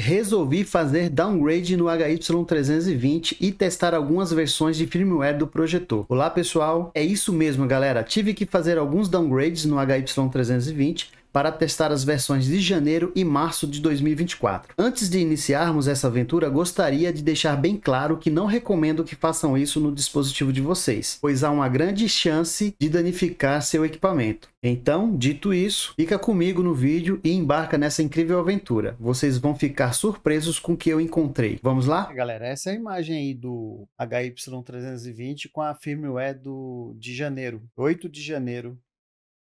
resolvi fazer downgrade no HY320 e testar algumas versões de firmware do projetor. Olá pessoal, é isso mesmo galera, tive que fazer alguns downgrades no HY320 para testar as versões de janeiro e março de 2024. Antes de iniciarmos essa aventura, gostaria de deixar bem claro que não recomendo que façam isso no dispositivo de vocês, pois há uma grande chance de danificar seu equipamento. Então, dito isso, fica comigo no vídeo e embarca nessa incrível aventura. Vocês vão ficar surpresos com o que eu encontrei. Vamos lá? É, galera, essa é a imagem aí do HY320 com a firmware do, de janeiro, 8 de janeiro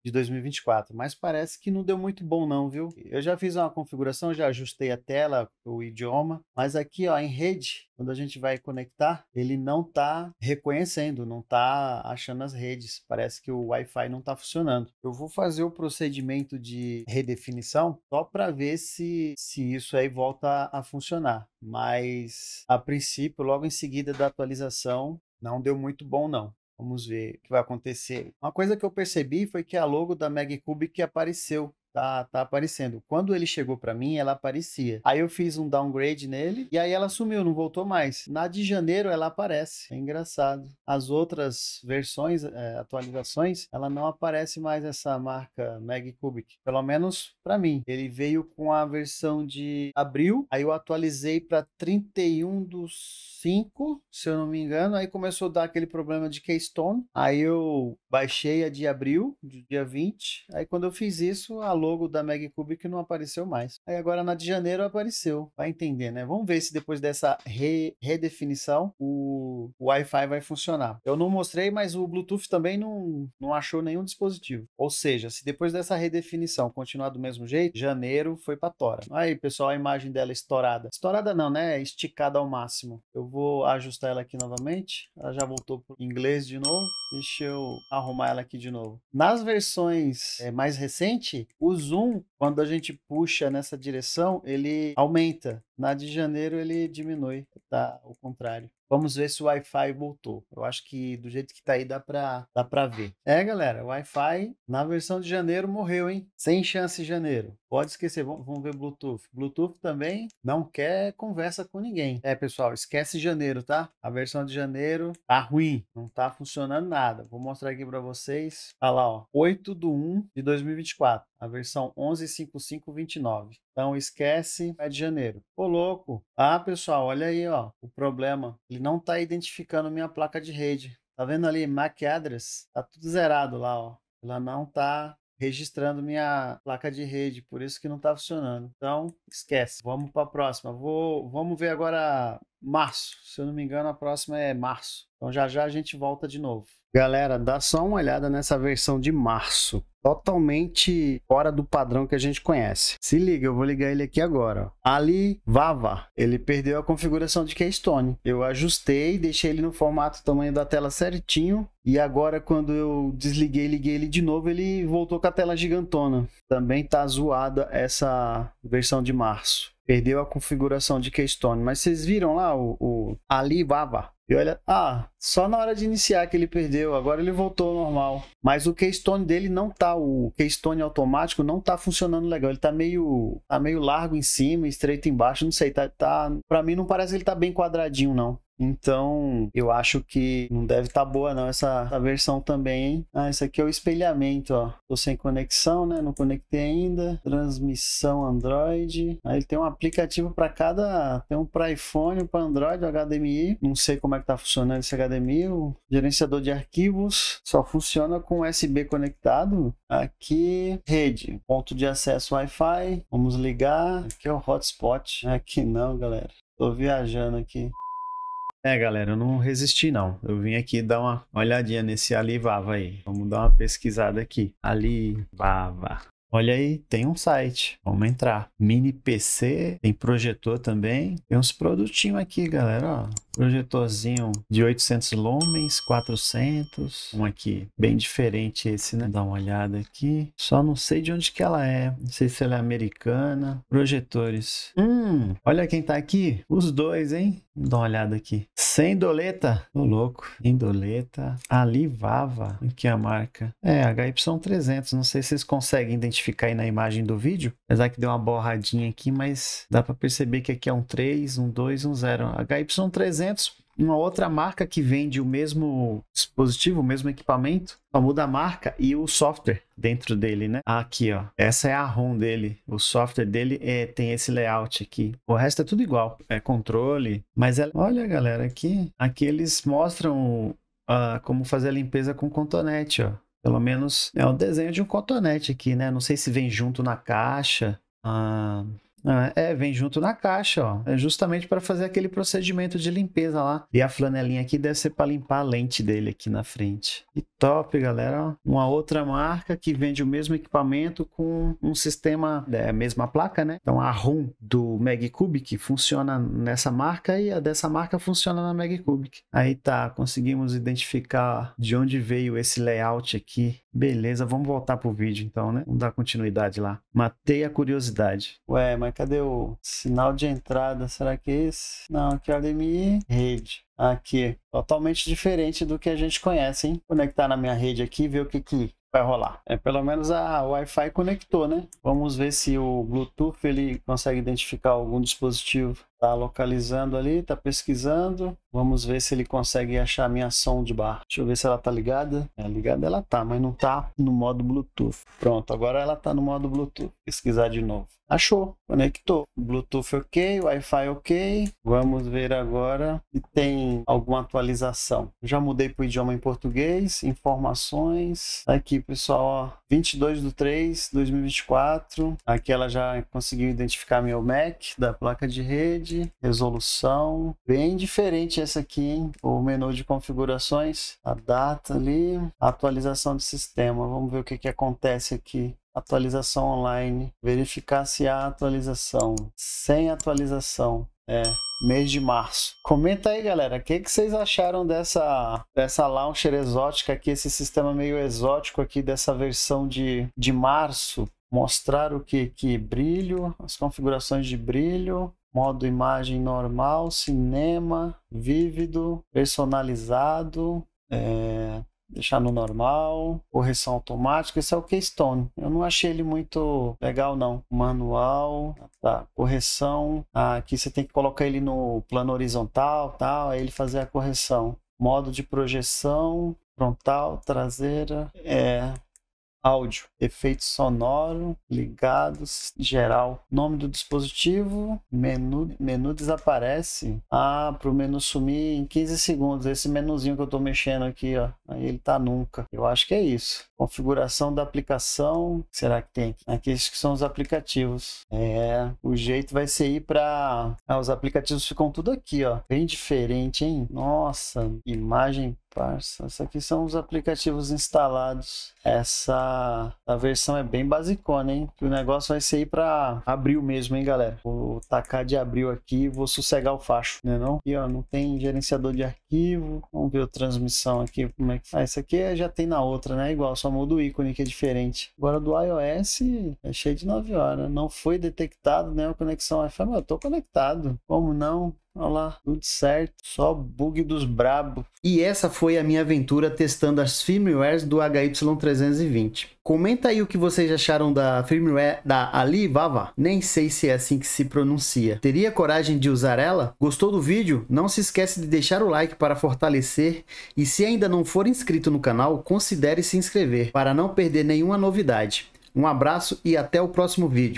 de 2024, mas parece que não deu muito bom não, viu? Eu já fiz uma configuração, já ajustei a tela, o idioma, mas aqui, ó, em rede, quando a gente vai conectar, ele não tá reconhecendo, não tá achando as redes, parece que o Wi-Fi não tá funcionando. Eu vou fazer o procedimento de redefinição só para ver se se isso aí volta a funcionar, mas a princípio, logo em seguida da atualização, não deu muito bom não. Vamos ver o que vai acontecer. Uma coisa que eu percebi foi que a logo da MagCube que apareceu Tá, tá aparecendo. Quando ele chegou para mim, ela aparecia. Aí eu fiz um downgrade nele e aí ela sumiu, não voltou mais. Na de janeiro ela aparece. É engraçado. As outras versões, é, atualizações, ela não aparece mais essa marca Meg Cubic. Pelo menos para mim. Ele veio com a versão de abril, aí eu atualizei para 31 do 5, se eu não me engano. Aí começou a dar aquele problema de Keystone. Aí eu baixei a de abril, do dia 20. Aí quando eu fiz isso, a logo da Megacube que não apareceu mais. Aí agora na de janeiro apareceu. Vai entender, né? Vamos ver se depois dessa re redefinição o, o Wi-Fi vai funcionar. Eu não mostrei, mas o Bluetooth também não, não achou nenhum dispositivo. Ou seja, se depois dessa redefinição continuar do mesmo jeito, janeiro foi para Tora. Aí, pessoal, a imagem dela estourada. Estourada não, né? Esticada ao máximo. Eu vou ajustar ela aqui novamente. Ela já voltou para inglês de novo. Deixa eu arrumar ela aqui de novo. Nas versões é, mais recentes, o zoom, quando a gente puxa nessa direção, ele aumenta. Na de janeiro ele diminui, tá? O contrário. Vamos ver se o Wi-Fi voltou. Eu acho que do jeito que tá aí dá pra, dá pra ver. É, galera, o Wi-Fi na versão de janeiro morreu, hein? Sem chance janeiro. Pode esquecer, vamos, vamos ver Bluetooth. Bluetooth também não quer conversa com ninguém. É, pessoal, esquece janeiro, tá? A versão de janeiro tá ruim, não tá funcionando nada. Vou mostrar aqui pra vocês. Olha tá lá, ó. 8 do 1 de 2024 a versão 11.55.29. Então esquece é de janeiro. Ô louco. Ah, pessoal, olha aí, ó, o problema. Ele não está identificando minha placa de rede. Tá vendo ali MAC address? Tá tudo zerado lá, ó. Ela não tá registrando minha placa de rede, por isso que não tá funcionando. Então, esquece. Vamos para a próxima. Vou, vamos ver agora março. Se eu não me engano, a próxima é março. Então já já a gente volta de novo. Galera, dá só uma olhada nessa versão de março totalmente fora do padrão que a gente conhece. Se liga, eu vou ligar ele aqui agora. Ali Vava, ele perdeu a configuração de Keystone. Eu ajustei, deixei ele no formato tamanho da tela certinho e agora quando eu desliguei, liguei ele de novo, ele voltou com a tela gigantona. Também tá zoada essa versão de março. Perdeu a configuração de Keystone. Mas vocês viram lá o, o Alibaba? E olha, ah, só na hora de iniciar que ele perdeu, agora ele voltou ao normal. Mas o keystone dele não tá, o keystone automático não tá funcionando legal. Ele tá meio, tá meio largo em cima, estreito embaixo, não sei, tá, tá, para mim não parece que ele tá bem quadradinho não. Então, eu acho que não deve estar tá boa não essa, essa, versão também. Hein? Ah, esse aqui é o espelhamento, ó. Tô sem conexão, né? Não conectei ainda. Transmissão Android. Aí tem um aplicativo para cada, tem um para iPhone, para Android, HDMI. Não sei como é que tá funcionando esse HDMI. O gerenciador de arquivos só funciona com USB conectado. Aqui rede, ponto de acesso Wi-Fi. Vamos ligar. Aqui é o hotspot. Aqui não, galera. Tô viajando aqui. É, galera, eu não resisti não. Eu vim aqui dar uma olhadinha nesse alivava aí. Vamos dar uma pesquisada aqui. Alivava. Olha aí, tem um site. Vamos entrar. Mini PC, tem projetor também. Tem uns produtinhos aqui, galera. Ó, projetorzinho de 800 lumens, 400. Um aqui, bem diferente esse, né? Dá uma olhada aqui. Só não sei de onde que ela é. Não sei se ela é americana. Projetores. Hum, olha quem tá aqui. Os dois, hein? Dá uma olhada aqui. Sem doleta. Ô, louco. Indoleta. Alivava. Aqui é a marca. É, HY300. Não sei se vocês conseguem identificar aí na imagem do vídeo. Apesar que deu uma borradinha aqui, mas dá para perceber que aqui é um 3, um 2, um 0. HY300 uma outra marca que vende o mesmo dispositivo, o mesmo equipamento, só muda a marca e o software dentro dele, né? Aqui, ó. Essa é a ROM dele. O software dele é, tem esse layout aqui. O resto é tudo igual. É controle. Mas ela... É, olha, galera, aqui, aqui eles mostram uh, como fazer a limpeza com cotonete ó. Pelo menos é o desenho de um cotonete aqui, né? Não sei se vem junto na caixa. Uh, é, é, vem junto na caixa, ó. É justamente para fazer aquele procedimento de limpeza lá. E a flanelinha aqui deve ser para limpar a lente dele aqui na frente. E top, galera. Uma outra marca que vende o mesmo equipamento com um sistema, é a mesma placa, né? Então a RUM do Magcubic funciona nessa marca e a dessa marca funciona na Magcubic. Aí tá, conseguimos identificar de onde veio esse layout aqui. Beleza, vamos voltar pro vídeo então, né? Vamos dar continuidade lá. Matei a curiosidade. Ué, mas cadê o sinal de entrada? Será que é esse? Não, aqui é HDMI, rede. Aqui, totalmente diferente do que a gente conhece, hein? Conectar na minha rede aqui e ver o que, que vai rolar. É, pelo menos a Wi-Fi conectou, né? Vamos ver se o Bluetooth ele consegue identificar algum dispositivo Tá localizando ali, tá pesquisando. Vamos ver se ele consegue achar a minha som de bar. Deixa eu ver se ela tá ligada. É, ligada ela tá, mas não tá no modo Bluetooth. Pronto, agora ela tá no modo Bluetooth. Pesquisar de novo. Achou, conectou. Bluetooth ok, Wi-Fi ok. Vamos ver agora se tem alguma atualização. Já mudei para o idioma em português, informações. Tá aqui, pessoal, ó, 22 de 3 2024. Aqui ela já conseguiu identificar meu MAC da placa de rede, resolução. Bem diferente essa aqui, hein? O menu de configurações, a data ali, atualização de sistema. Vamos ver o que, que acontece aqui atualização online, verificar se há atualização, sem atualização, é, mês de março. Comenta aí, galera, o que, que vocês acharam dessa, dessa launcher exótica aqui, esse sistema meio exótico aqui dessa versão de, de março? Mostrar o que? Que brilho, as configurações de brilho, modo imagem normal, cinema, vívido, personalizado, é, deixar no normal, correção automática, esse é o Keystone. Eu não achei ele muito legal não. Manual, tá, correção, ah, aqui você tem que colocar ele no plano horizontal, tal, aí ele fazer a correção. Modo de projeção, frontal, traseira, é, áudio, efeito sonoro, ligados, geral, nome do dispositivo, menu, menu desaparece. Ah, para o menu sumir em 15 segundos. Esse menuzinho que eu estou mexendo aqui, ó, aí ele tá nunca. Eu acho que é isso. Configuração da aplicação, será que tem aqui? que são os aplicativos. É, o jeito vai ser ir para, ah, os aplicativos ficam tudo aqui, ó, bem diferente, hein? Nossa, imagem Parça, isso aqui são os aplicativos instalados. Essa a versão é bem basicona, hein? O negócio vai ser ir para abril mesmo, hein, galera? Vou tacar de abril aqui vou sossegar o facho, né não? E ó, não tem gerenciador de arquivo. Vamos ver a transmissão aqui, como é que faz. Ah, essa aqui é, já tem na outra, né? Igual, só muda o ícone que é diferente. Agora do iOS é cheio de 9 horas. Não foi detectado né? A conexão Eu falei, Meu, eu tô conectado. Como não? Olha lá, tudo certo, só bug dos brabo. E essa foi a minha aventura testando as firmwares do HY320. Comenta aí o que vocês acharam da firmware da Alibaba. Nem sei se é assim que se pronuncia. Teria coragem de usar ela? Gostou do vídeo? Não se esquece de deixar o like para fortalecer e se ainda não for inscrito no canal, considere se inscrever para não perder nenhuma novidade. Um abraço e até o próximo vídeo.